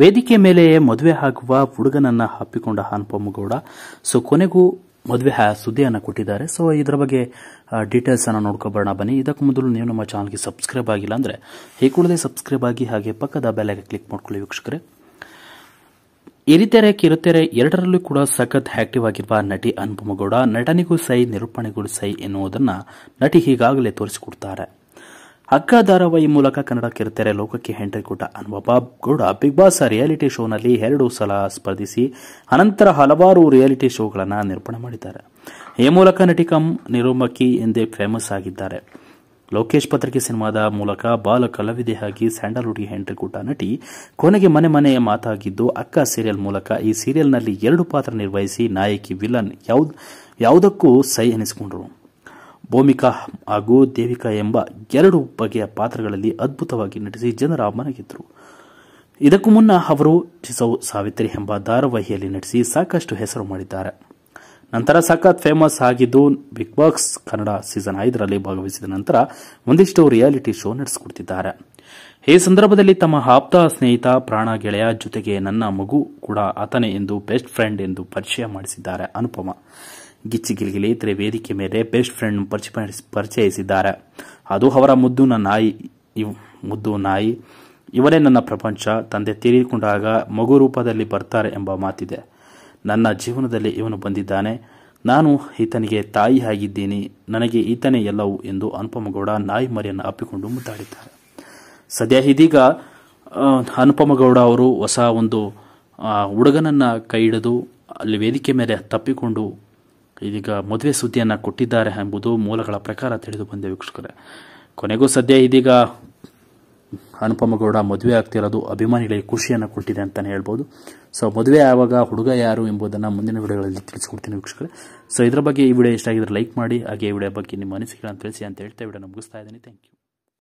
ವೇದಿಕೆ ಮೇಲೆಯೇ ಮದುವೆ ಆಗುವ ಹುಡುಗನನ್ನ ಹಪ್ಪಿಕೊಂಡ ಗೌಡ ಸೊ ಕೊನೆಗೂ ಮದುವೆ ಸುದ್ದಿಯನ್ನು ಕೊಟ್ಟಿದ್ದಾರೆ ಸೊ ಇದರ ಬಗ್ಗೆ ಡೀಟೇಲ್ಸ್ ಅನ್ನು ನೋಡ್ಕೊಬೋಣ ಬನ್ನಿ ಇದಕ್ಕೂ ಮೊದಲು ನೀವು ನಮ್ಮ ಚಾನಲ್ಗೆ ಸಬ್ಸ್ಕ್ರೈಬ್ ಆಗಿಲ್ಲ ಅಂದರೆ ಈ ಸಬ್ಸ್ಕ್ರೈಬ್ ಆಗಿ ಹಾಗೆ ಪಕ್ಕದ ಬೆಲೆಗೆ ಕ್ಲಿಕ್ ಮಾಡ್ಕೊಳ್ಳಿ ವೀಕ್ಷಕರೇ ಎರಿತೆರೆ ಕಿರುತೆರೆ ಎರಡರಲ್ಲೂ ಕೂಡ ಸಖತ್ ಆಕ್ಟಿವ್ ಆಗಿರುವ ನಟಿ ಗೌಡ ನಟನಿಗೂ ಸೈ ನಿರೂಪಣೆಗೂ ಸೈ ಎನ್ನುವುದನ್ನು ನಟಿ ಈಗಾಗಲೇ ತೋರಿಸಿಕೊಡ್ತಾರೆ ಅಕ್ಕ ಧಾರಾವಾಹಿ ಮೂಲಕ ಕನ್ನಡ ಕಿರುತೆರೆ ಲೋಕಕ್ಕೆ ಹೆಂಟ್ರಿ ಕೊಟ್ಟ ಅನುಭವ ಗೌಡ ಬಿಗ್ ಬಾಸ್ ರಿಯಾಲಿಟಿ ಶೋನಲ್ಲಿ ಎರಡು ಸಲ ಸ್ಪರ್ಧಿಸಿ ಅನಂತರ ಹಲವಾರು ರಿಯಾಲಿಟಿ ಶೋಗಳನ್ನು ನಿರ್ಮಾಣ ಮಾಡಿದ್ದಾರೆ ಈ ಮೂಲಕ ನಟಿ ಕಂ ನಿರೂಮಕಿ ಎಂದೇ ಫೇಮಸ್ ಆಗಿದ್ದಾರೆ ಲೋಕೇಶ್ ಪತ್ರಿಕೆ ಸಿನಿಮಾದ ಮೂಲಕ ಬಾಲ ಕಲಾವಿದೆಯಾಗಿ ಸ್ಯಾಂಡಲ್ವುಡ್ಗೆ ಎಂಟ್ರಿ ಕೊಟ್ಟ ನಟಿ ಕೊನೆಗೆ ಮನೆ ಮನೆಯ ಮಾತಾಗಿದ್ದು ಅಕ್ಕ ಸೀರಿಯಲ್ ಮೂಲಕ ಈ ಸೀರಿಯಲ್ನಲ್ಲಿ ಎರಡು ಪಾತ್ರ ನಿರ್ವಹಿಸಿ ನಾಯಕಿ ವಿಲನ್ ಯಾವುದಕ್ಕೂ ಸೈ ಎನಿಸಿಕೊಂಡರು ಭೂಮಿಕಾ ಹಾಗೂ ದೇವಿಕಾ ಎಂಬ ಎರಡು ಬಗೆಯ ಪಾತ್ರಗಳಲ್ಲಿ ಅದ್ಭುತವಾಗಿ ನಟಿಸಿ ಜನರ ಮನಗಿದ್ದರು ಇದಕ್ಕೂ ಮುನ್ನ ಅವರು ಚಿಸೌ ಸಾವಿತ್ರಿ ಎಂಬ ಧಾರಾವಾಹಿಯಲ್ಲಿ ನಟಿಸಿ ಸಾಕಷ್ಟು ಹೆಸರು ಮಾಡಿದ್ದಾರೆ ನಂತರ ಸಖತ್ ಫೇಮಸ್ ಆಗಿದ್ದು ಬಿಗ್ ಬಾಕ್ಸ್ ಕನ್ನಡ ಸೀಸನ್ ಐದರಲ್ಲಿ ಭಾಗವಹಿಸಿದ ನಂತರ ಒಂದಿಷ್ಟು ರಿಯಾಲಿಟಿ ಶೋ ನಡೆಸಿಕೊಡ್ತಿದ್ದಾರೆ ಈ ಸಂದರ್ಭದಲ್ಲಿ ತಮ್ಮ ಆಪ್ತ ಸ್ನೇಹಿತ ಪ್ರಾಣ ಗೆಳೆಯ ಜೊತೆಗೆ ನನ್ನ ಮಗು ಕೂಡ ಆತನೇ ಎಂದು ಬೆಸ್ಟ್ ಫ್ರೆಂಡ್ ಎಂದು ಪರಿಚಯ ಮಾಡಿಸಿದ್ದಾರೆ ಅನುಪಮ ಗಿಚ್ಚಿಗಿಲಿಗಿಲಿದ್ರೆ ವೇದಿಕೆ ಮೇಲೆ ಬೆಸ್ಟ್ ಫ್ರೆಂಡ್ ಪರಿಚಯ ಪರಿಚಯಿಸಿದ್ದಾರೆ ಅದು ಅವರ ಮುದ್ದು ನಾಯಿ ಇವ್ ಮುದ್ದು ನಾಯಿ ಇವರೇ ನನ್ನ ಪ್ರಪಂಚ ತಂದೆ ತೀರಿಕೊಂಡಾಗ ಮಗು ರೂಪದಲ್ಲಿ ಬರ್ತಾರೆ ಎಂಬ ಮಾತಿದೆ ನನ್ನ ಜೀವನದಲ್ಲಿ ಇವನು ಬಂದಿದ್ದಾನೆ ನಾನು ಈತನಿಗೆ ತಾಯಿ ಆಗಿದ್ದೀನಿ ನನಗೆ ಈತನೇ ಎಲ್ಲವು ಎಂದು ಅನುಪಮಗೌಡ ನಾಯಿ ಮರಿಯನ್ನು ಅಪ್ಪಿಕೊಂಡು ಮುದ್ದಾಡಿದ್ದಾರೆ ಸದ್ಯ ಇದೀಗ ಅನುಪಮಗೌಡ ಅವರು ಹೊಸ ಒಂದು ಹುಡುಗನನ್ನು ಕೈ ಹಿಡಿದು ಅಲ್ಲಿ ವೇದಿಕೆ ಮೇಲೆ ತಪ್ಪಿಕೊಂಡು ಇದೀಗ ಮದುವೆ ಸುದ್ದಿಯನ್ನು ಕೊಟ್ಟಿದ್ದಾರೆ ಎಂಬುದು ಮೂಲಗಳ ಪ್ರಕಾರ ತಿಳಿದು ಬಂದೆ ವೀಕ್ಷಕರೇ ಕೊನೆಗೂ ಸದ್ಯ ಇದೀಗ ಗೌಡ ಮದುವೆ ಆಗ್ತಿರೋದು ಅಭಿಮಾನಿಗಳಿಗೆ ಖುಷಿಯನ್ನು ಕೊಟ್ಟಿದೆ ಅಂತಲೇ ಹೇಳ್ಬೋದು ಸೊ ಮದುವೆ ಆವಾಗ ಹುಡುಗ ಯಾರು ಎಂಬುದನ್ನು ಮುಂದಿನ ವಿಡಿಯೋಗಳಲ್ಲಿ ತಿಳಿಸ್ಕೊಡ್ತೀನಿ ವೀಕ್ಷಕರೇ ಸೊ ಇದರ ಬಗ್ಗೆ ಈ ವಿಡಿಯೋ ಇಷ್ಟ ಆಗಿದ್ರೆ ಲೈಕ್ ಮಾಡಿ ಹಾಗೆ ಈ ವಿಡಿಯೋ ಬಗ್ಗೆ ನಿಮ್ಮ ಅನಿಸಿಕೆಗಳನ್ನು ತಿಳಿಸಿ ಅಂತ ಹೇಳ್ತಾ ವಿಡಿಯೋ ಮುಗಿಸ್ತಾ ಇದ್ದೀನಿ ಥ್ಯಾಂಕ್ ಯು